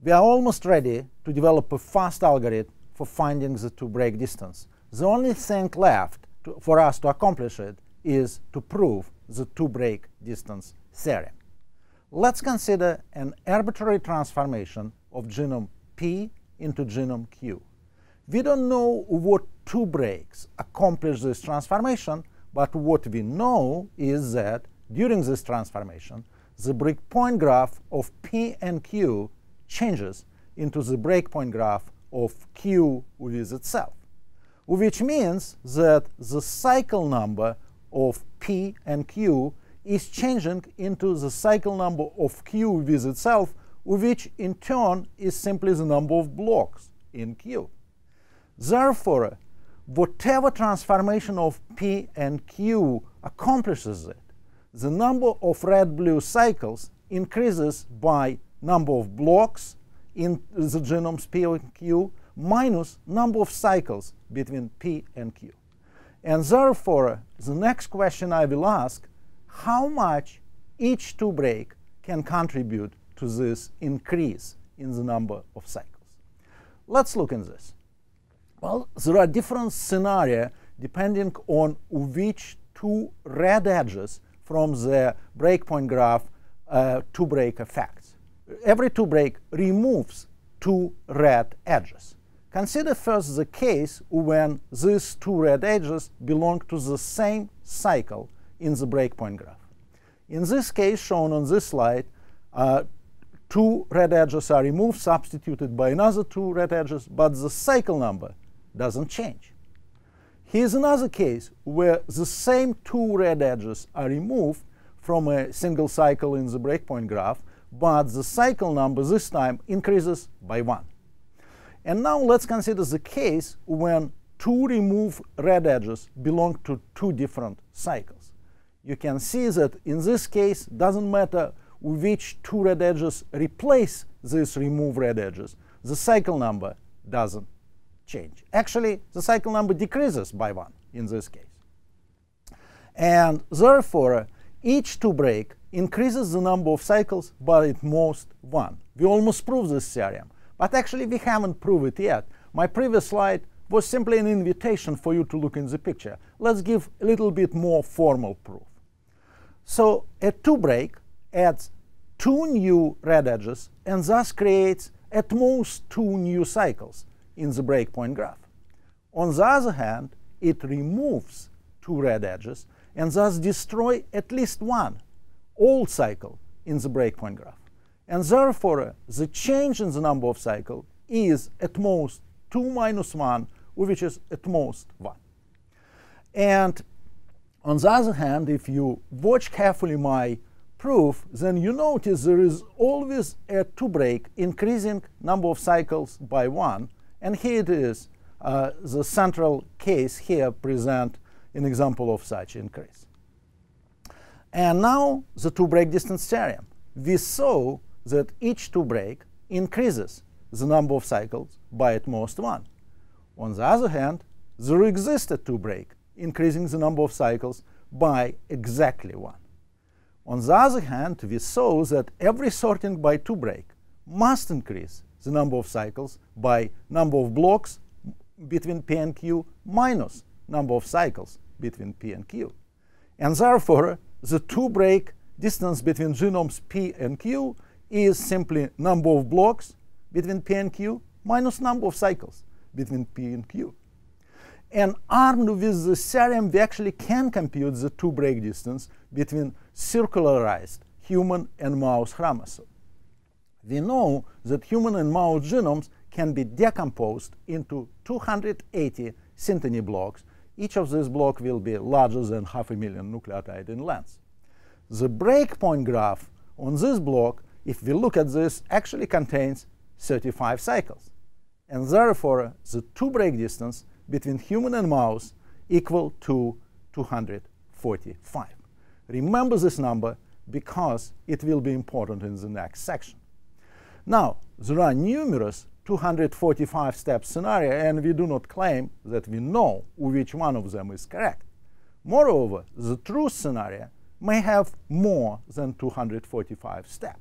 We are almost ready to develop a fast algorithm for finding the two-break distance. The only thing left to, for us to accomplish it is to prove the two-break distance theorem. Let's consider an arbitrary transformation of genome P into genome Q. We don't know what two breaks accomplish this transformation, but what we know is that during this transformation, the breakpoint graph of P and Q changes into the breakpoint graph of Q with itself, which means that the cycle number of P and Q is changing into the cycle number of Q with itself, which in turn is simply the number of blocks in Q. Therefore, whatever transformation of P and Q accomplishes it, the number of red-blue cycles increases by number of blocks in the genomes P and Q minus number of cycles between P and Q. And therefore, the next question I will ask, how much each two break can contribute to this increase in the number of cycles? Let's look in this. Well, there are different scenarios depending on which two red edges from the breakpoint graph uh, two break effect every two break removes two red edges. Consider first the case when these two red edges belong to the same cycle in the breakpoint graph. In this case shown on this slide, uh, two red edges are removed, substituted by another two red edges, but the cycle number doesn't change. Here's another case where the same two red edges are removed from a single cycle in the breakpoint graph, but the cycle number this time increases by 1. And now let's consider the case when two removed red edges belong to two different cycles. You can see that in this case, doesn't matter which two red edges replace these removed red edges, the cycle number doesn't change. Actually, the cycle number decreases by 1 in this case. And therefore, each two break increases the number of cycles by at most one. We almost proved this theorem, but actually we haven't proved it yet. My previous slide was simply an invitation for you to look in the picture. Let's give a little bit more formal proof. So a two break adds two new red edges and thus creates at most two new cycles in the breakpoint graph. On the other hand, it removes two red edges and thus destroy at least one old cycle in the breakpoint graph. And therefore, uh, the change in the number of cycle is at most 2 minus 1, which is at most 1. And on the other hand, if you watch carefully my proof, then you notice there is always a two-break increasing number of cycles by 1. And here it is, uh, the central case here present an example of such increase. And now the two break distance theorem. We saw that each two break increases the number of cycles by at most one. On the other hand, there existed two break increasing the number of cycles by exactly one. On the other hand, we saw that every sorting by two break must increase the number of cycles by number of blocks between P and Q minus number of cycles between P and Q. And therefore, the two-break distance between genomes P and Q is simply number of blocks between P and Q minus number of cycles between P and Q. And armed with the theorem, we actually can compute the two break distance between circularized human and mouse chromosome. We know that human and mouse genomes can be decomposed into 280 synteny blocks each of these blocks will be larger than half a million nucleotide in length. The breakpoint graph on this block, if we look at this, actually contains 35 cycles. And therefore, the two break distance between human and mouse equal to 245. Remember this number because it will be important in the next section. Now, there are numerous 245 step scenario and we do not claim that we know which one of them is correct. Moreover, the true scenario may have more than 245 steps.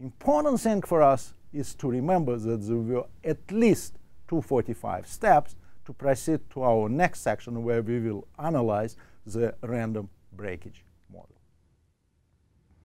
Important thing for us is to remember that there were at least 245 steps to proceed to our next section where we will analyze the random breakage.